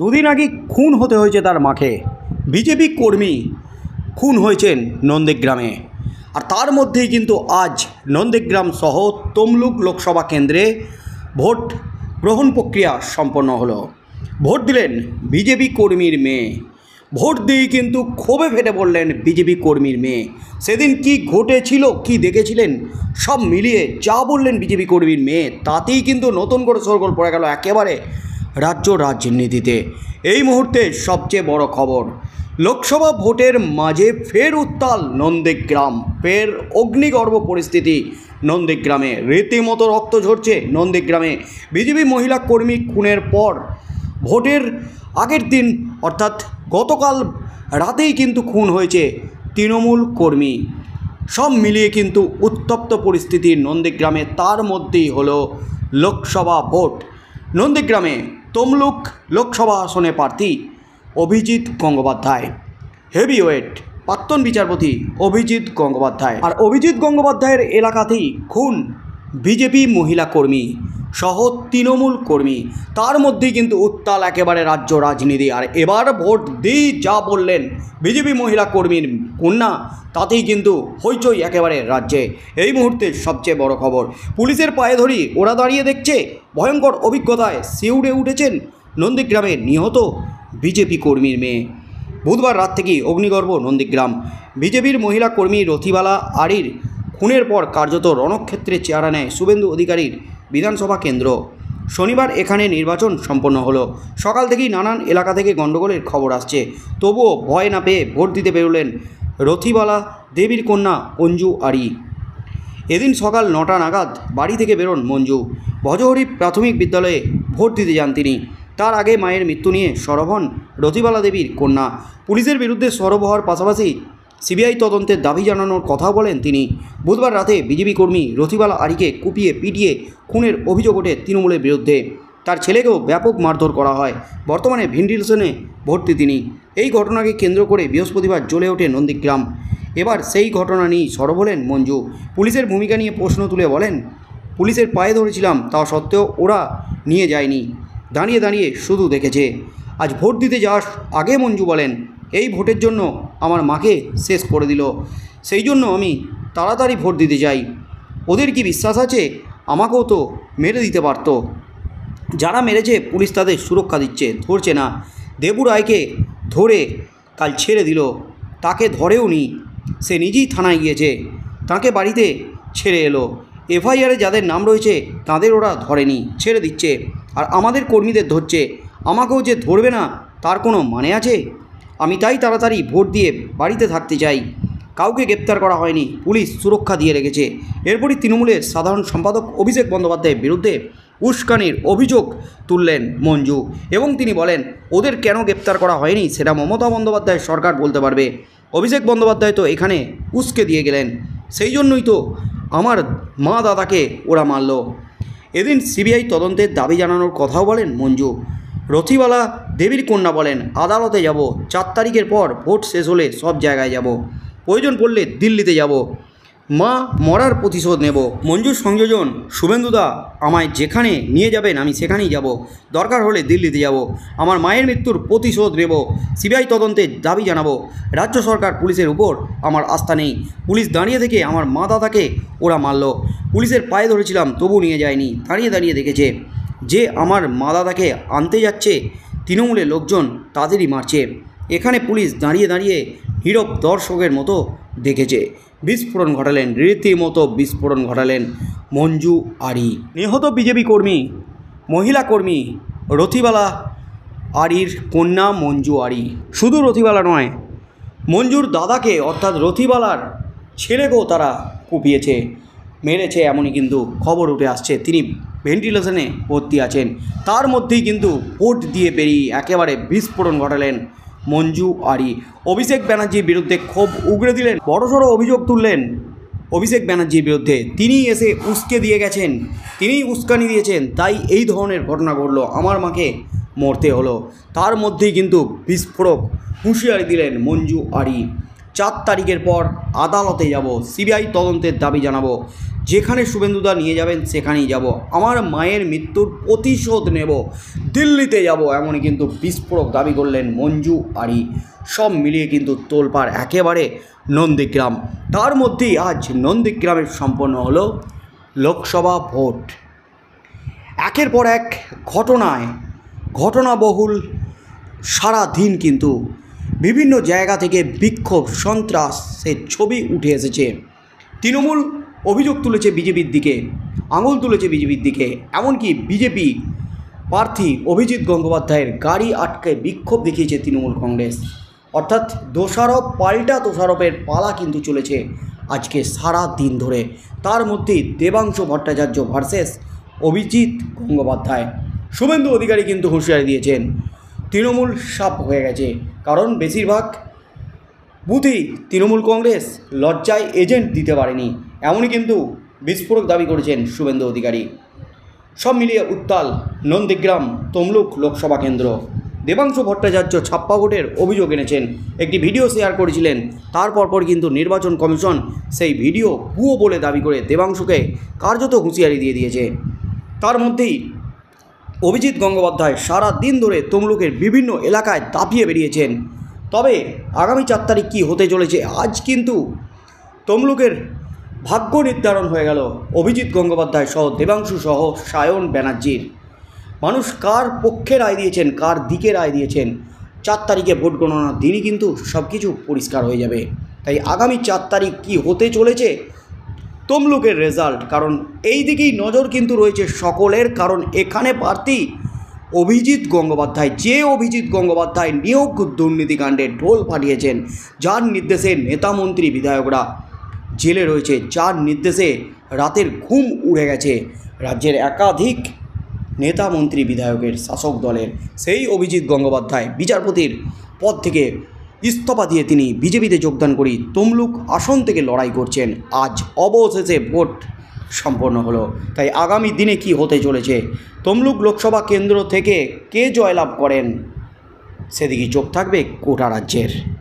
দুদিন আগে খুন হতে হয়েছে তার মাঠে বিজেপি কর্মী খুন হয়েছেন নন্দীগ্রামে আর তার মধ্যেই কিন্তু আজ নন্দীগ্রাম সহ তমলুক লোকসভা কেন্দ্রে ভোট গ্রহণ প্রক্রিয়া সম্পন্ন হলো ভোট দিলেন বিজেপি কর্মীর মেয়ে ভোট দিয়েই কিন্তু ক্ষোভে ফেটে পড়লেন বিজেপি কর্মীর মেয়ে সেদিন কি ঘটেছিল কি দেখেছিলেন সব মিলিয়ে যা বললেন বিজেপি কর্মীর মেয়ে তাতেই কিন্তু নতুন করে সরগোল পড়ে গেল একেবারে রাজ্য রাজনীতিতে এই মুহূর্তে সবচেয়ে বড় খবর লোকসভা ভোটের মাঝে ফের উত্তাল নন্দীগ্রাম ফের অগ্নিগর্ভ পরিস্থিতি নন্দীগ্রামে রীতিমতো রক্ত ঝরছে নন্দীগ্রামে বিজেপি মহিলা কর্মী খুনের পর ভোটের আগের দিন অর্থাৎ গতকাল রাতেই কিন্তু খুন হয়েছে তৃণমূল কর্মী সব মিলিয়ে কিন্তু উত্তপ্ত পরিস্থিতি নন্দীগ্রামে তার মধ্যেই হলো লোকসভা ভোট নন্দীগ্রামে তমলুক লোকসভা আসনে প্রার্থী অভিজিৎ গঙ্গোপাধ্যায় হেভিওয়েট প্রাক্তন বিচারপতি অভিজিৎ গঙ্গোপাধ্যায় আর অভিজিৎ গঙ্গোপাধ্যায়ের এলাকাতেই খুন বিজেপি মহিলা কর্মী সহ তৃণমূল কর্মী তার মধ্যেই কিন্তু উত্তাল একেবারে রাজ্য রাজনীতি আর এবার ভোট দিই যা বললেন বিজেপি মহিলা কর্মীর কন্যা তাতেই কিন্তু হইচই একেবারে রাজ্যে এই মুহূর্তে সবচেয়ে বড় খবর পুলিশের পায়ে ধরি ওরা দাঁড়িয়ে দেখছে ভয়ঙ্কর অভিজ্ঞতায় শিউড়ে উঠেছেন নন্দীগ্রামে নিহত বিজেপি কর্মীর মেয়ে বুধবার রাত থেকেই অগ্নিগর্ভ নন্দীগ্রাম বিজেপির মহিলা কর্মী রথিবালা আরির খুনের পর কার্যত রণক্ষেত্রে চেহারা নেয় শুভেন্দু অধিকারীর বিধানসভা কেন্দ্র শনিবার এখানে নির্বাচন সম্পন্ন হলো সকাল থেকেই নানান এলাকা থেকে গণ্ডগোলের খবর আসছে তবুও ভয় না পেয়ে ভোট দিতে বেরোলেন রথিবালা দেবীর কন্যা অঞ্জু আরি এদিন সকাল নটা নাগাদ বাড়ি থেকে বেরোন মঞ্জু ভজহরি প্রাথমিক বিদ্যালয়ে ভোট দিতে যান তিনি তার আগে মায়ের মৃত্যু নিয়ে সরব হন রথিবালা দেবীর কন্যা পুলিশের বিরুদ্ধে সরব হওয়ার পাশাপাশি সিবিআই তদন্তের দাবি জানানোর কথা বলেন তিনি বুধবার রাতে বিজেপি কর্মী রথিবালা আরিকে কুপিয়ে পিটিয়ে খুনের অভিযোগ ওঠে তৃণমূলের বিরুদ্ধে তার ছেলেকেও ব্যাপক মারধর করা হয় বর্তমানে ভিন্ডিলসনে ভর্তি তিনি এই ঘটনাকে কেন্দ্র করে বৃহস্পতিবার জ্বলে ওঠে নন্দীগ্রাম এবার সেই ঘটনা নিয়েই সরব হলেন মঞ্জু পুলিশের ভূমিকা নিয়ে প্রশ্ন তুলে বলেন পুলিশের পায়ে ধরেছিলাম তা সত্ত্বেও ওরা নিয়ে যায়নি দাঁড়িয়ে দাঁড়িয়ে শুধু দেখেছে আজ ভোট দিতে যাওয়ার আগে মঞ্জু বলেন এই ভোটের জন্য আমার মাকে শেষ করে দিল সেই জন্য আমি তাড়াতাড়ি ভোট দিতে যাই ওদের কি বিশ্বাস আছে আমাকেও তো মেরে দিতে পারত যারা মেরেছে পুলিশ তাদের সুরক্ষা দিচ্ছে ধরছে না দেবু রায়কে ধরে কাল ছেড়ে দিল তাকে ধরেও নি সে নিজেই থানায় গিয়েছে তাকে বাড়িতে ছেড়ে এলো এফআইআরে যাদের নাম রয়েছে তাদের ওরা ধরেনি ছেড়ে দিচ্ছে আর আমাদের কর্মীদের ধরছে আমাকেও যে ধরবে না তার কোনো মানে আছে আমি তাই তাড়াতাড়ি ভোট দিয়ে বাড়িতে থাকতে চাই কাউকে গ্রেপ্তার করা হয়নি পুলিশ সুরক্ষা দিয়ে রেখেছে এরপরই তৃণমূলের সাধারণ সম্পাদক অভিষেক বন্দ্যোপাধ্যায়ের বিরুদ্ধে উস্কানির অভিযোগ তুললেন মঞ্জু এবং তিনি বলেন ওদের কেন গ্রেপ্তার করা হয়নি সেটা মমতা বন্দ্যোপাধ্যায় সরকার বলতে পারবে অভিষেক বন্দ্যোপাধ্যায় তো এখানে উস্কে দিয়ে গেলেন সেই জন্যই তো আমার মা দাদাকে ওরা মারল এদিন সিবিআই তদন্তের দাবি জানানোর কথাও বলেন মঞ্জু রথিবালা দেবীর কন্যা বলেন আদালতে যাব চার তারিখের পর ভোট শেষ হলে সব জায়গায় যাব প্রয়োজন পড়লে দিল্লিতে যাব মা মরার প্রতিশোধ নেব মঞ্জুর সংযোজন শুভেন্দুদা আমায় যেখানে নিয়ে যাবেন আমি সেখানেই যাব দরকার হলে দিল্লিতে যাব আমার মায়ের মৃত্যুর প্রতিশোধ নেব সিবিআই তদন্তে দাবি জানাবো রাজ্য সরকার পুলিশের উপর আমার আস্থা নেই পুলিশ দাঁড়িয়ে থেকে আমার মা দাদাকে ওরা মারল পুলিশের পায়ে ধরেছিলাম তবু নিয়ে যায়নি দাঁড়িয়ে দাঁড়িয়ে দেখেছে যে আমার মা দাদাকে আনতে যাচ্ছে তৃণমূলের লোকজন তাদেরই মারছে এখানে পুলিশ দাঁড়িয়ে দাঁড়িয়ে হীরক দর্শকের মতো দেখেছে বিস্ফোরণ ঘটালেন রীতিমতো বিস্ফোরণ ঘটালেন মঞ্জু আরি নিহত বিজেপি কর্মী মহিলা কর্মী রথিবালা আরির কন্যা মঞ্জু আরি শুধু রথিবালা নয় মঞ্জুর দাদাকে অর্থাৎ রথিবালার ছেলেকেও তারা কুপিয়েছে মেরেছে এমনই কিন্তু খবর উঠে আসছে তিনি ভেন্টিলেশনে ভর্তি আছেন তার মধ্যেই কিন্তু ভোট দিয়ে বেরিয়ে একেবারে বিস্ফোরণ ঘটালেন মঞ্জু আরি অভিষেক ব্যানার্জির বিরুদ্ধে ক্ষোভ উগড়ে দিলেন বড়সড় অভিযোগ তুললেন অভিষেক ব্যানার্জির বিরুদ্ধে তিনি এসে উস্কে দিয়ে গেছেন তিনি উস্কানি দিয়েছেন তাই এই ধরনের ঘটনা ঘটল আমার মাকে মরতে হলো তার মধ্যেই কিন্তু বিস্ফোরক হুঁশিয়ারি দিলেন মঞ্জু আরি চার তারিখের পর আদালতে যাব সিবিআই তদন্তের দাবি জানাবো যেখানে শুভেন্দুদা নিয়ে যাবেন সেখানেই যাব আমার মায়ের মৃত্যুর প্রতিশোধ নেব দিল্লিতে যাব এমনই কিন্তু বিস্ফোরক দাবি করলেন মঞ্জু আরি সব মিলিয়ে কিন্তু তোলপাড় একেবারে নন্দীগ্রাম তার মধ্যেই আজ নন্দীগ্রামের সম্পন্ন হলো লোকসভা ভোট একের পর এক ঘটনায় ঘটনাবহুল সারা দিন কিন্তু বিভিন্ন জায়গা থেকে বিক্ষোভ সন্ত্রাসের ছবি উঠে এসেছে তৃণমূল অভিযোগ তুলেছে বিজেপির দিকে আঙুল তুলেছে বিজেপির দিকে এমনকি বিজেপি প্রার্থী অভিজিৎ গঙ্গোপাধ্যায়ের গাড়ি আটকে বিক্ষোভ দেখিয়েছে তৃণমূল কংগ্রেস অর্থাৎ দোষারোপ পাল্টা দোষারোপের পালা কিন্তু চলেছে আজকে সারা দিন ধরে তার মধ্যে দেবাংশ ভট্টাচার্য ভার্সেস অভিজিৎ গঙ্গোপাধ্যায় শুভেন্দু অধিকারী কিন্তু হুঁশিয়ারি দিয়েছেন তৃণমূল সাপ হয়ে গেছে কারণ বেশিরভাগ বুথেই তৃণমূল কংগ্রেস লজ্জায় এজেন্ট দিতে পারেনি এমনই কিন্তু বিস্ফোরক দাবি করেছেন শুভেন্দু অধিকারী সব মিলিয়ে উত্তাল নন্দীগ্রাম তমলুক লোকসভা কেন্দ্র দেবাংশু ভট্টাচার্য ছাপ্পা ভোটের অভিযোগ এনেছেন একটি ভিডিও শেয়ার করেছিলেন তারপর পর কিন্তু নির্বাচন কমিশন সেই ভিডিও ভুয়ো বলে দাবি করে দেবাংশুকে কার্যত হুঁশিয়ারি দিয়ে দিয়েছে তার মধ্যেই অভিজিৎ গঙ্গোপাধ্যায় সারা দিন ধরে তমলুকের বিভিন্ন এলাকায় দাপিয়ে বেরিয়েছেন তবে আগামী চার তারিখ কী হতে চলেছে আজ কিন্তু তমলুকের ভাগ্য নির্ধারণ হয়ে গেল অভিজিৎ গঙ্গোপাধ্যায় সহ দেবাংশু সহ সায়ন ব্যানার্জির মানুষ কার পক্ষে রায় দিয়েছেন কার দিকে রায় দিয়েছেন চার তারিখে ভোট গণনার দিনই কিন্তু সব কিছু পরিষ্কার হয়ে যাবে তাই আগামী চার তারিখ কী হতে চলেছে তমলুকের রেজাল্ট কারণ এই দিকেই নজর কিন্তু রয়েছে সকলের কারণ এখানে প্রার্থী অভিজিৎ গঙ্গোপাধ্যায় যে অভিজিৎ গঙ্গোপাধ্যায় নিয়োগ দুর্নীতিকাণ্ডে ঢোল পাঠিয়েছেন যার নির্দেশে নেতামন্ত্রী বিধায়করা জেলে রয়েছে যার নির্দেশে রাতের ঘুম উড়ে গেছে রাজ্যের একাধিক নেতামন্ত্রী বিধায়কের শাসক দলের সেই অভিজিৎ গঙ্গোপাধ্যায় বিচারপতির পদ থেকে ইস্তফা দিয়ে তিনি বিজেপিতে যোগদান করি তমলুক আসন থেকে লড়াই করছেন আজ অবশেষে ভোট সম্পন্ন হলো তাই আগামী দিনে কি হতে চলেছে তমলুক লোকসভা কেন্দ্র থেকে কে জয়লাভ করেন সেদিকে চোখ থাকবে কোটা রাজ্যের